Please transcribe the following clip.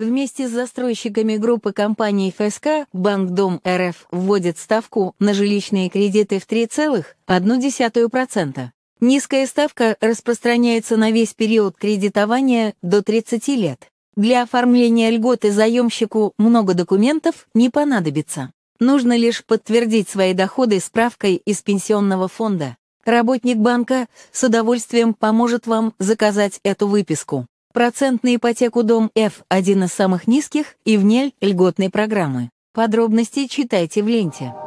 Вместе с застройщиками группы компаний ФСК Банк Дом РФ вводит ставку на жилищные кредиты в 3,1%. Низкая ставка распространяется на весь период кредитования до 30 лет. Для оформления льготы заемщику много документов не понадобится. Нужно лишь подтвердить свои доходы справкой из пенсионного фонда. Работник банка с удовольствием поможет вам заказать эту выписку. Процент на ипотеку дом F один из самых низких и в вне льготной программы. Подробности читайте в ленте.